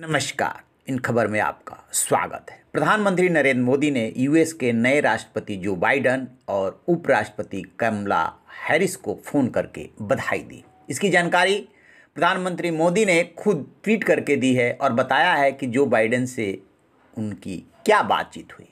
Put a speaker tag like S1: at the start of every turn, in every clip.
S1: नमस्कार इन खबर में आपका स्वागत है प्रधानमंत्री नरेंद्र मोदी ने यूएस के नए राष्ट्रपति जो बाइडन और उपराष्ट्रपति कमला हैरिस को फ़ोन करके बधाई दी इसकी जानकारी प्रधानमंत्री मोदी ने खुद ट्वीट करके दी है और बताया है कि जो बाइडन से उनकी क्या बातचीत हुई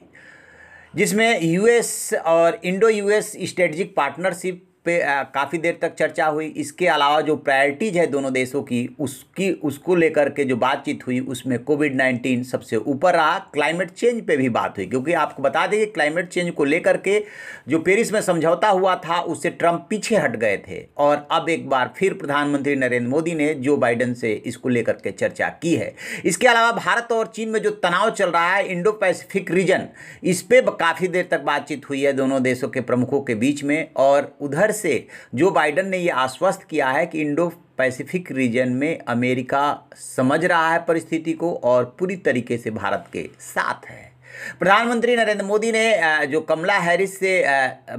S1: जिसमें यूएस और इंडो यूएस स्ट्रेटजिक पार्टनरशिप पे काफ़ी देर तक चर्चा हुई इसके अलावा जो प्रायोरिटीज़ है दोनों देशों की उसकी उसको लेकर के जो बातचीत हुई उसमें कोविड नाइन्टीन सबसे ऊपर रहा क्लाइमेट चेंज पे भी बात हुई क्योंकि आपको बता दें क्लाइमेट चेंज को लेकर के जो पेरिस में समझौता हुआ था उससे ट्रंप पीछे हट गए थे और अब एक बार फिर प्रधानमंत्री नरेंद्र मोदी ने जो बाइडन से इसको लेकर के चर्चा की है इसके अलावा भारत और चीन में जो तनाव चल रहा है इंडो पैसिफिक रीजन इस पर काफ़ी देर तक बातचीत हुई है दोनों देशों के प्रमुखों के बीच में और उधर से जो बाइडन ने ये आश्वस्त किया है कि इंडो पैसिफिक रीजन में अमेरिका समझ रहा है परिस्थिति को और पूरी तरीके से भारत के साथ है प्रधानमंत्री नरेंद्र मोदी ने जो कमला हैरिस से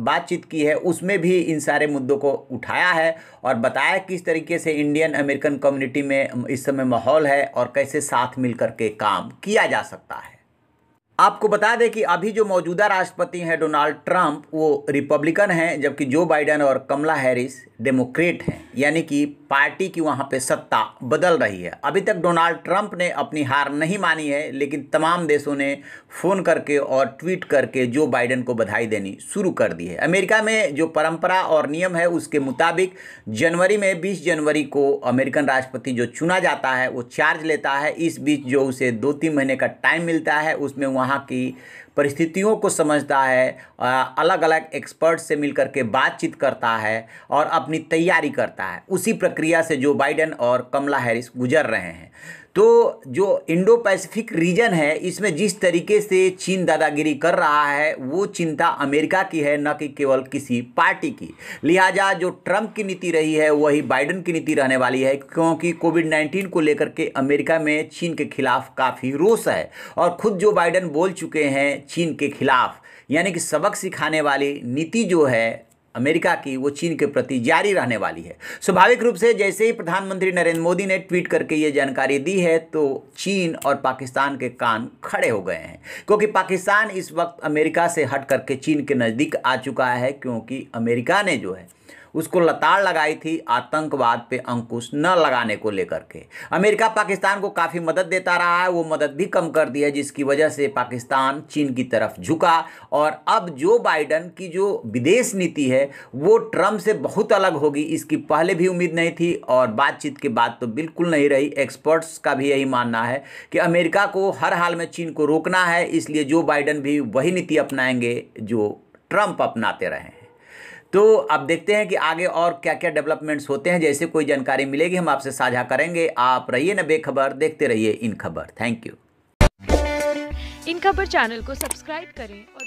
S1: बातचीत की है उसमें भी इन सारे मुद्दों को उठाया है और बताया किस तरीके से इंडियन अमेरिकन कम्युनिटी में इस समय माहौल है और कैसे साथ मिलकर के काम किया जा सकता है आपको बता दें कि अभी जो मौजूदा राष्ट्रपति हैं डोनाल्ड ट्रंप वो रिपब्लिकन हैं जबकि जो बाइडेन और कमला हैरिस डेमोक्रेट हैं यानी कि पार्टी की वहाँ पे सत्ता बदल रही है अभी तक डोनाल्ड ट्रंप ने अपनी हार नहीं मानी है लेकिन तमाम देशों ने फ़ोन करके और ट्वीट करके जो बाइडेन को बधाई देनी शुरू कर दी है अमेरिका में जो परंपरा और नियम है उसके मुताबिक जनवरी में बीस जनवरी को अमेरिकन राष्ट्रपति जो चुना जाता है वो चार्ज लेता है इस बीच जो उसे दो तीन महीने का टाइम मिलता है उसमें वहाँ वहाँ की परिस्थितियों को समझता है अलग अलग एक्सपर्ट से मिल के बातचीत करता है और अपनी तैयारी करता है उसी प्रक्रिया से जो बाइडेन और कमला हैरिस गुजर रहे हैं तो जो इंडो पैसिफिक रीजन है इसमें जिस तरीके से चीन दादागिरी कर रहा है वो चिंता अमेरिका की है न कि केवल किसी पार्टी की लिहाजा जो ट्रंप की नीति रही है वही बाइडन की नीति रहने वाली है क्योंकि कोविड नाइन्टीन को लेकर के अमेरिका में चीन के खिलाफ काफ़ी रोष है और ख़ुद जो बाइडन बोल चुके हैं चीन के खिलाफ यानी कि सबक सिखाने वाली नीति जो है अमेरिका की वो चीन के प्रति जारी रहने वाली है स्वाभाविक रूप से जैसे ही प्रधानमंत्री नरेंद्र मोदी ने ट्वीट करके ये जानकारी दी है तो चीन और पाकिस्तान के कान खड़े हो गए हैं क्योंकि पाकिस्तान इस वक्त अमेरिका से हट करके चीन के नज़दीक आ चुका है क्योंकि अमेरिका ने जो है उसको लताड़ लगाई थी आतंकवाद पे अंकुश न लगाने को लेकर के अमेरिका पाकिस्तान को काफ़ी मदद देता रहा है वो मदद भी कम कर दी है जिसकी वजह से पाकिस्तान चीन की तरफ झुका और अब जो बाइडन की जो विदेश नीति है वो ट्रंप से बहुत अलग होगी इसकी पहले भी उम्मीद नहीं थी और बातचीत के बाद तो बिल्कुल नहीं रही एक्सपर्ट्स का भी यही मानना है कि अमेरिका को हर हाल में चीन को रोकना है इसलिए जो बाइडन भी वही नीति अपनाएंगे जो ट्रंप अपनाते रहे तो अब देखते हैं कि आगे और क्या क्या डेवलपमेंट्स होते हैं जैसे कोई जानकारी मिलेगी हम आपसे साझा करेंगे आप रहिए ना बेखबर देखते रहिए इन खबर थैंक यू इन खबर चैनल को सब्सक्राइब करें और